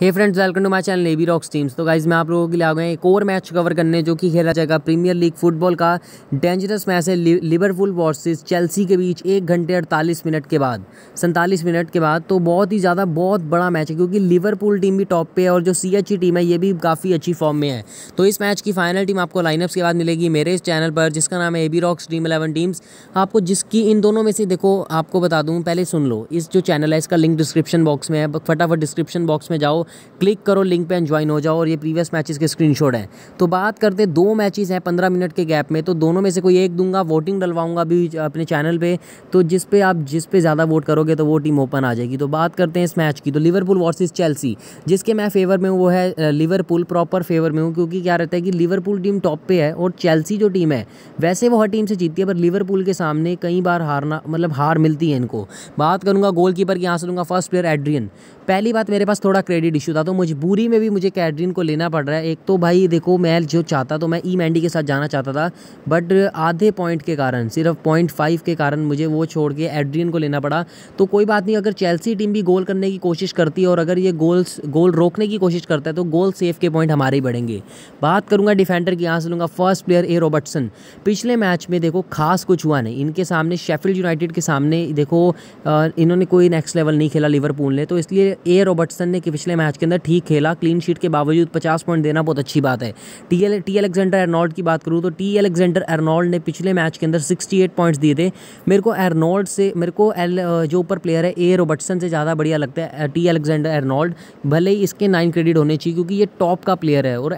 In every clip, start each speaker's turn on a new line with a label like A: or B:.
A: hey friends welcome to my channel navy rocks teams तो guys मैं आप लोगों के लिए आ गए एक और मैच कवर करने जो कि खेला जाएगा प्रीमियर लीग फुटबॉल का डेंजरस मैच है लिवरपूल वर्सेस चेल्सी के बीच एक घंटे अड़तालीस मिनट के बाद सैंतालीस मिनट के बाद तो बहुत ही ज़्यादा बहुत बड़ा मैच है क्योंकि लिवरपूल टीम भी टॉप पे है और जो सी एच टीम है ये भी काफ़ी अच्छी फॉर्म में है तो इस मैच की फाइनल टीम आपको लाइनअप्स के बाद मिलेगी मेरे इस चैनल पर जिसका नाम है A B rocks team eleven teams आपको जिसकी इन दोनों में से देखो आपको बता दूँ पहले सुन लो इस जो चैनल है इसका लिंक डिस्क्रिप्शन बॉक्स में है फटाफट डिस्क्रिप्शन बॉक्स में जाओ क्लिक करो लिंक पे एंड ज्वाइन हो जाओ और ये प्रीवियस मैचेस के स्क्रीनशॉट हैं तो बात करते दो मैचेस हैं पंद्रह मिनट के गैप में तो दोनों में से कोई एक दूंगा वोटिंग डलवाऊंगा अभी अपने चैनल पर तो जिस पे आप जिस पे ज़्यादा वोट करोगे तो वो टीम ओपन आ जाएगी तो बात करते हैं इस मैच की तो लिवरपूल वर्सेज चेल्सी जिसके मैं फेवर में हूँ वो है लिवरपूल प्रॉपर फेवर में हूँ क्योंकि क्या रहता है कि लिवरपूल टीम टॉप पे है और चेल्सी जो टीम है वैसे वो हर टीम से जीतती है पर लिवरपूल के सामने कई बार हारना मतलब हार मिलती है इनको बात करूँगा गोलकीपर की आंसर लूँगा फर्स्ट प्लेयर एड्रियन पहली बात मेरे पास थोड़ा क्रेडिट इशू था तो मजबूरी में भी मुझे कैडरिन को लेना पड़ रहा है एक तो भाई देखो मैं जो चाहता तो मैं ई मैंडी के साथ जाना चाहता था बट आधे पॉइंट के कारण सिर्फ पॉइंट फाइव के कारण मुझे वो छोड़ के एड्रियन को लेना पड़ा तो कोई बात नहीं अगर चेल्सी टीम भी गोल करने की कोशिश करती है और अगर ये गोल्स गोल रोकने की कोशिश करता है तो गोल सेफ के पॉइंट हमारे ही बढ़ेंगे बात करूँगा डिफेंडर की यहाँ से लूँगा फर्स्ट प्लेयर ए रॉबर्टसन पिछले मैच में देखो खास कुछ हुआ नहीं इनके सामने शेफिल्ड यूनाइटेड के सामने देखो इन्होंने कोई नेक्स्ट लेवल नहीं खेला लिवरपूल ने तो इसलिए ए रॉबर्टसन ने पिछले मैच मैच के अंदर ठीक खेला क्लीन शीट के बावजूद पचास पॉइंट देना बहुत अच्छी बात है T L T Alexander Arnold की बात करूँ तो टी एलेक्जेंडर एर्नॉल्ड ने पिछले मैच के अंदर सिक्सटी एट पॉइंट्स दिए थे मेरे को एर्नॉल्ड से मेरे को एल जो ऊपर प्लेयर है ए रोबर्टसन से ज़्यादा बढ़िया लगता है टी एलेक्जेंडर एर्नॉल्ड भले ही इसके नाइन क्रेडिट होने चाहिए क्योंकि ये टॉप का प्लेयर है और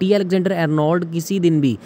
A: टी एलेक्जेंडर एर्नॉल्ड किसी दिन भी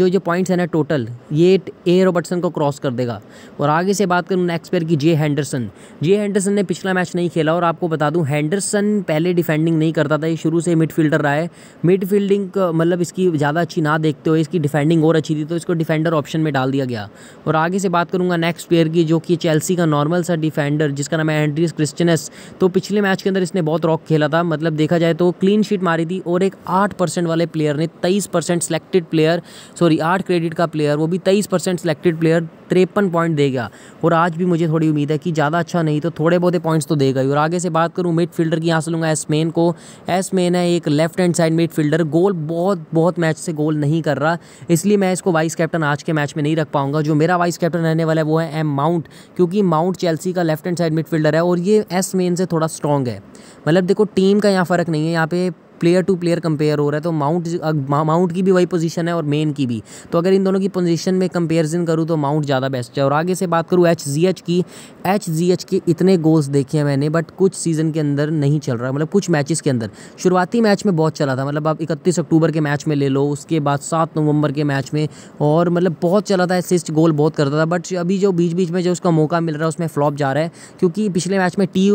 A: जो जो पॉइंट्स हैं ना टोटल ये ए रोबर्टसन को क्रॉस कर देगा और आगे से बात करूँ नेक्स्ट प्लेयर की जे हैंडरसन जे हैंडरसन ने पिछला मैच नहीं खेला और आपको बता दूँ हैंडरसन पहले डिफेंडिंग नहीं करता था ये शुरू से मिड फील्डर रहा है मिड फील्डिंग मतलब इसकी ज़्यादा अच्छी ना देखते हुए इसकी डिफेंडिंग और अच्छी थी तो इसको डिफेंडर ऑप्शन में डाल दिया गया और आगे से बात करूँगा नेक्स्ट प्लेयर की जो कि चेल्सी का नॉर्मल सा डिफेंडर जिसका नाम है एंड्रीस क्रिस्टनस तो पिछले मैच के अंदर इसने बहुत रॉक खेला था मतलब देखा जाए तो क्लीन शीट मारी थी और एक आठ परसेंट वाले प्लेयर ने तेईस परसेंट सेलेक्टेड प्लेयर सॉरी आठ क्रेडिट का प्लेयर वो भी तेईस परसेंट सेलेक्टेड प्लेयर तिरपन पॉइंट देगा और आज भी मुझे थोड़ी उम्मीद है कि ज़्यादा अच्छा नहीं तो थोड़े बहुत पॉइंट्स तो देगा ही और आगे से बात करूँ मिड फील्डर की यहाँ से लूँगा एसमेन को एसमेन है एक left hand side midfielder goal बहुत बहुत मैच से गोल नहीं कर रहा इसलिए मैं इसको वाइस कैप्टन आज के मैच में नहीं रख पाऊँगा जो मेरा वाइस कैप्टन रहने वाला है वो है एम माउंट क्योंकि माउंट चेल्सी का left hand side midfielder है और ये एस मेन से थोड़ा स्ट्रॉन्ग है मतलब देखो टीम का यहाँ फ़र्क नहीं है यहाँ पे प्लेयर टू प्लेयर कंपेयर हो रहा है तो माउंट माउंट की भी वही पोजीशन है और मेन की भी तो अगर इन दोनों की पोजीशन में कंपेरिजन करूँ तो माउंट ज़्यादा बेस्ट है और आगे से बात करूँ एच जी एच की एच के इतने गोल्स देखे हैं मैंने बट कुछ सीज़न के अंदर नहीं चल रहा मतलब कुछ मैचेस के अंदर शुरुआती मैच में बहुत चला था मतलब आप इकतीस अक्टूबर के मैच में ले लो उसके बाद सात नवंबर के मैच में और मतलब बहुत चला था असिस्ट गोल बहुत करता था बट अभी जो बीच बीच में जो उसका मौका मिल रहा है उसमें फ्लॉप जा रहा है क्योंकि पिछले मैच में टी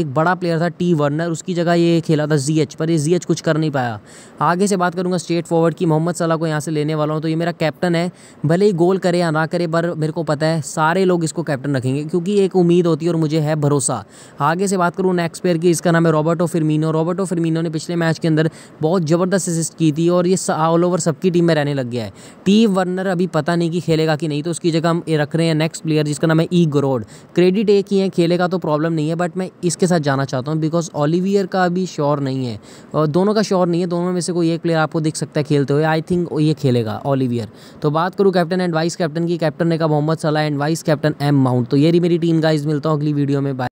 A: एक बड़ा प्लेयर था टी वर्नर उसकी जगह ये खेला था जी पर ये जी कुछ कर नहीं पाया आगे से बात करूँगा स्ट्रेट फॉरवर्ड की मोहम्मद सलाह को यहाँ से लेने वाला हूँ तो ये मेरा कैप्टन है भले ही गोल करे या ना करे पर मेरे को पता है सारे लोग इसको कैप्टन रखेंगे क्योंकि एक उम्मीद होती है और मुझे है भरोसा आगे से बात करूँ नेक्स्ट प्लेयर की इसका नाम है रॉबर्टो फिरमीनो रॉबर्टो फिरमीनो ने पिछले मैच के अंदर बहुत ज़बरदस्त असिस्ट की थी और ये ऑल ओवर सबकी टीम में रहने लग गया है टी वर्नर अभी पता नहीं कि खेलेगा कि नहीं तो उसकी जगह हम रख रहे हैं नेक्स्ट प्लेयर जिसका नाम है ई ग्रोड क्रेडिट एक ही है खेलेगा तो प्रॉब्लम नहीं है बट मैं इसके साथ जाना चाहता हूँ बिकॉज ओलिवियर का अभी श्योर नहीं है और दोनों का श्योर नहीं है दोनों में से कोई एक प्लेयर आपको दिख सकता है खेलते हुए आई थिंक ये खेलेगा ऑलिवियर तो बात करूँ कैप्टन एंड वाइस कैप्टन की कैप्टन ने कहा Mohamed Salah and vice captain M Mount तो ये मेरी टीम गाइज मिलता हूँ अगली वीडियो में बाय